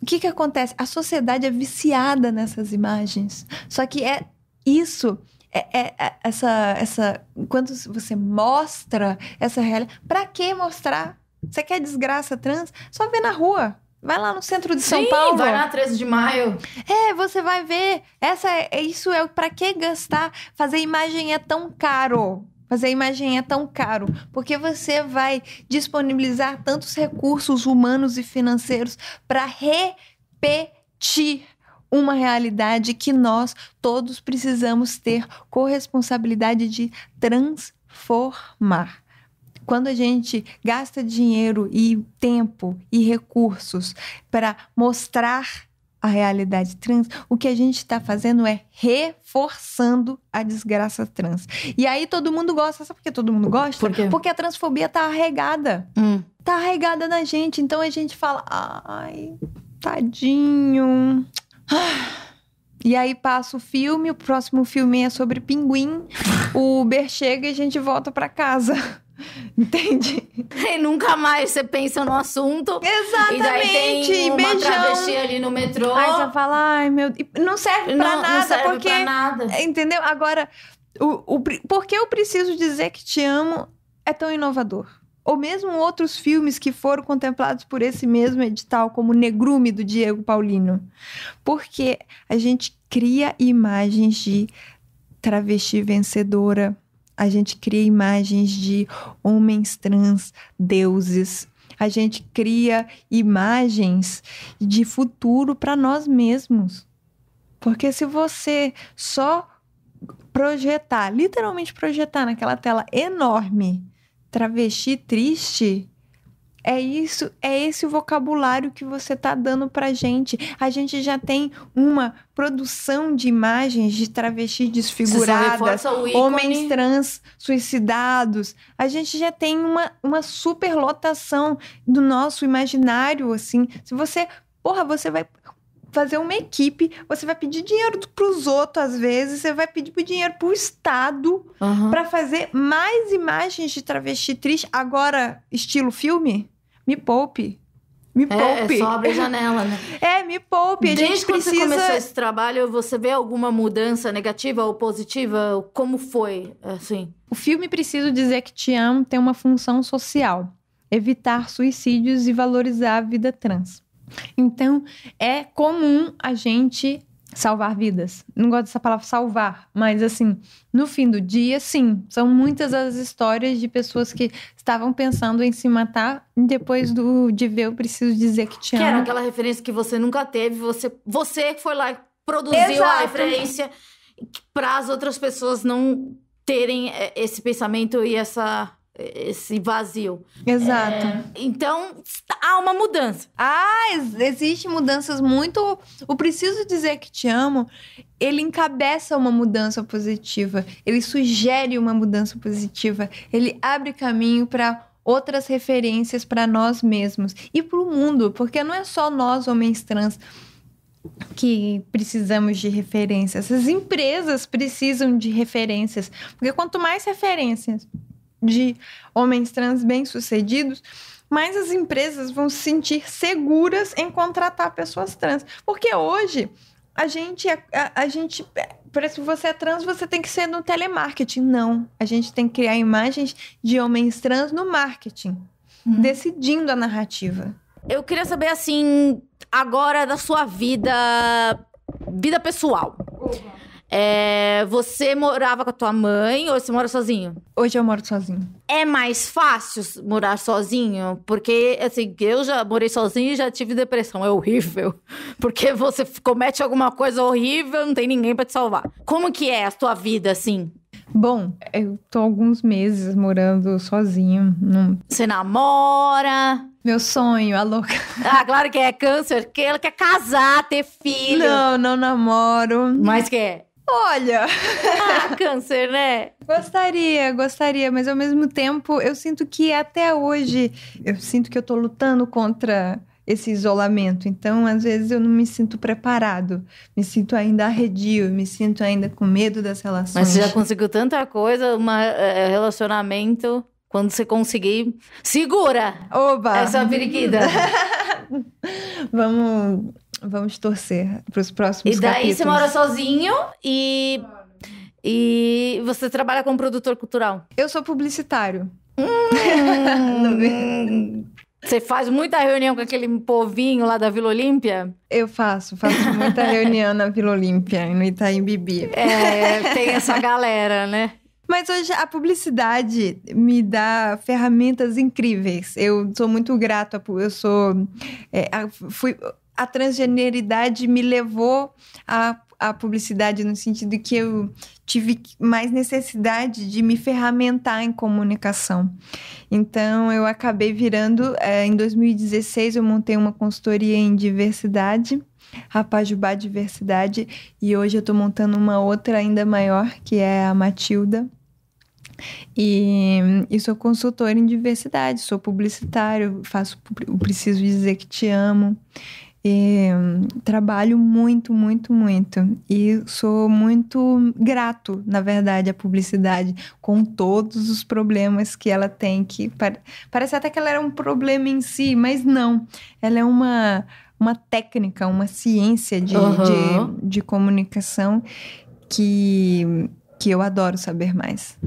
o que, que acontece? A sociedade é viciada nessas imagens. Só que é isso é, é, é, essa, essa, quando você mostra essa realidade, para que mostrar? Você quer desgraça trans? Só vê na rua. Vai lá no centro de São Sim, Paulo. Vai lá 13 de maio. É, você vai ver. Essa é, é isso é para que gastar? Fazer imagem é tão caro. Fazer imagem é tão caro, porque você vai disponibilizar tantos recursos humanos e financeiros para repetir uma realidade que nós todos precisamos ter corresponsabilidade de transformar. Quando a gente gasta dinheiro e tempo e recursos para mostrar a realidade trans, o que a gente está fazendo é reforçando a desgraça trans. E aí todo mundo gosta, sabe por que todo mundo gosta? Por Porque a transfobia tá arregada. Hum. Tá arregada na gente. Então a gente fala, ai, tadinho. E aí passa o filme, o próximo filme é sobre pinguim. O Uber chega e a gente volta para casa. *laughs* Entende? E nunca mais você pensa no assunto. Exatamente. E daí tem uma travesti ali no metrô. Aí você fala, ai meu Deus. Não serve para pra nada. Não serve porque, pra nada. Entendeu? Agora, o, o, porque eu preciso dizer que te amo é tão inovador ou mesmo outros filmes que foram contemplados por esse mesmo edital, como Negrume do Diego Paulino. Porque a gente cria imagens de travesti vencedora, a gente cria imagens de homens trans, deuses, a gente cria imagens de futuro para nós mesmos. Porque se você só projetar, literalmente projetar naquela tela enorme, travesti triste? É isso, é esse o vocabulário que você tá dando pra gente. A gente já tem uma produção de imagens de travesti desfiguradas, homens trans suicidados. A gente já tem uma, uma superlotação do nosso imaginário, assim. Se você. Porra, você vai fazer uma equipe, você vai pedir dinheiro para os outros às vezes, você vai pedir dinheiro para o estado uhum. para fazer mais imagens de travesti triste agora estilo filme. Me poupe. Me poupe. É, é só abre a janela, né? *laughs* É, me poupe. A Desde gente precisa... quando você começou esse trabalho, você vê alguma mudança negativa ou positiva? Como foi, assim? O filme Preciso Dizer Que Te Amo tem uma função social. Evitar suicídios e valorizar a vida trans. Então, é comum a gente salvar vidas. Não gosto dessa palavra salvar, mas assim, no fim do dia, sim, são muitas as histórias de pessoas que estavam pensando em se matar depois do de ver eu preciso dizer que te amo. Que era aquela referência que você nunca teve, você você foi lá e produziu Exato. a referência para as outras pessoas não terem eh, esse pensamento e essa esse vazio. Exato. É, então, há uma mudança. Ah, existe mudanças muito. O preciso dizer que te amo, ele encabeça uma mudança positiva, ele sugere uma mudança positiva, ele abre caminho para outras referências para nós mesmos e para o mundo, porque não é só nós homens trans que precisamos de referências. As empresas precisam de referências, porque quanto mais referências de homens trans bem-sucedidos, mais as empresas vão se sentir seguras em contratar pessoas trans. Porque hoje a gente, é, a, a gente é, por você é trans, você tem que ser no telemarketing. Não, a gente tem que criar imagens de homens trans no marketing, uhum. decidindo a narrativa. Eu queria saber assim, agora da sua vida, vida pessoal. Uhum. É, você morava com a tua mãe ou você mora sozinho? Hoje eu moro sozinho. É mais fácil morar sozinho? Porque, assim, eu já morei sozinho e já tive depressão. É horrível. *laughs* Porque você comete alguma coisa horrível, não tem ninguém para te salvar. Como que é a tua vida, assim? Bom, eu tô alguns meses morando sozinho. Num... Você namora? Meu sonho, a louca. Ah, claro que é câncer, que ela quer casar, ter filho. Não, não namoro. Mas quer? Olha! Ah, câncer, né? Gostaria, gostaria, mas ao mesmo tempo eu sinto que até hoje eu sinto que eu tô lutando contra esse isolamento. Então, às vezes eu não me sinto preparado, me sinto ainda arredio, me sinto ainda com medo das relações. Mas você já conseguiu tanta coisa, um é, é, relacionamento, quando você conseguir, segura. Oba. Essa periquita. *laughs* vamos, vamos torcer para os próximos E daí capítulos. você mora sozinho e e você trabalha como produtor cultural? Eu sou publicitário. Hum, *laughs* *laughs* Você faz muita reunião com aquele povinho lá da Vila Olímpia? Eu faço, faço muita *laughs* reunião na Vila Olímpia, no Itaim Bibi. É, tem essa galera, né? Mas hoje a publicidade me dá ferramentas incríveis. Eu sou muito grata, eu sou. É, fui, a transgeneridade me levou a a publicidade no sentido que eu tive mais necessidade de me ferramentar em comunicação. Então eu acabei virando, é, em 2016 eu montei uma consultoria em diversidade. Rapajubá Diversidade, e hoje eu estou montando uma outra ainda maior, que é a Matilda, e, e, sou consultora em diversidade, sou publicitário, faço preciso dizer que te amo. E trabalho muito, muito, muito. E sou muito grato, na verdade, à publicidade, com todos os problemas que ela tem. Que Parece até que ela era um problema em si, mas não. Ela é uma, uma técnica, uma ciência de, uhum. de, de comunicação que, que eu adoro saber mais.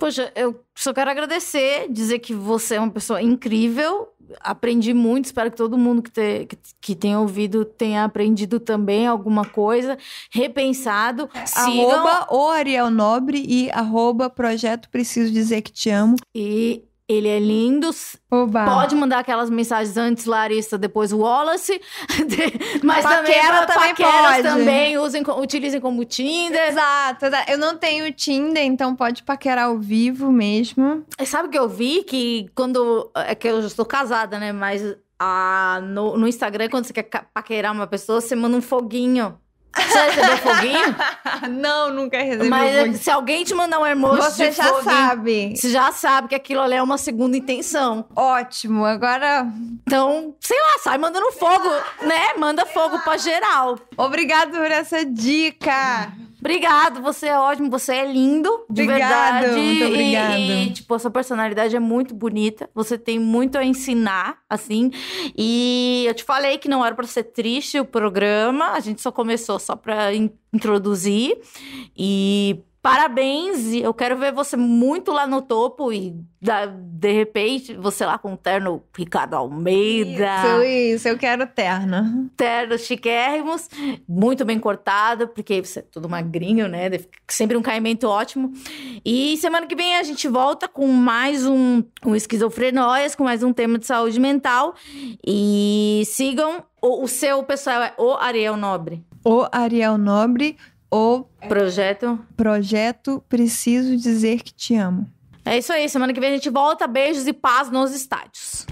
Poxa, eu só quero agradecer, dizer que você é uma pessoa incrível aprendi muito, espero que todo mundo que, te, que, que tenha ouvido tenha aprendido também alguma coisa, repensado. É, Sigam... Arroba o Ariel Nobre e arroba Projeto Preciso Dizer Que Te Amo. E ele é lindo. Oba. Pode mandar aquelas mensagens antes Larissa, depois Wallace. *laughs* Mas paquera também, paqueras também, também usem, utilizem como Tinder. Exato, Eu não tenho Tinder, então pode paquerar ao vivo mesmo. É, sabe o que eu vi? Que quando. É que eu já estou casada, né? Mas ah, no, no Instagram, quando você quer paquerar uma pessoa, você manda um foguinho. Você recebeu foguinho? *laughs* Não, nunca recebi. Mas se alguém te mandar um emoji, você já sabe. Você já sabe que aquilo ali é uma segunda intenção. Ótimo, agora. Então, sei lá, sai mandando fogo, né? Manda fogo pra geral. Obrigada por essa dica. Obrigado, você é ótimo, você é lindo, de obrigado, verdade. Muito obrigado. E, e, tipo, a sua personalidade é muito bonita, você tem muito a ensinar, assim. E eu te falei que não era para ser triste o programa, a gente só começou só para introduzir. E Parabéns, eu quero ver você muito lá no topo e da, de repente você lá com o terno Ricardo Almeida. Isso, isso, eu quero terno. Terno chiquérrimos, muito bem cortado, porque você é tudo magrinho, né? Sempre um caimento ótimo. E semana que vem a gente volta com mais um, um Esquizofrenóias, com mais um tema de saúde mental. E sigam o, o seu pessoal, é o Ariel Nobre. O Ariel Nobre o é. projeto. Projeto Preciso Dizer Que Te Amo. É isso aí. Semana que vem a gente volta. Beijos e paz nos estádios.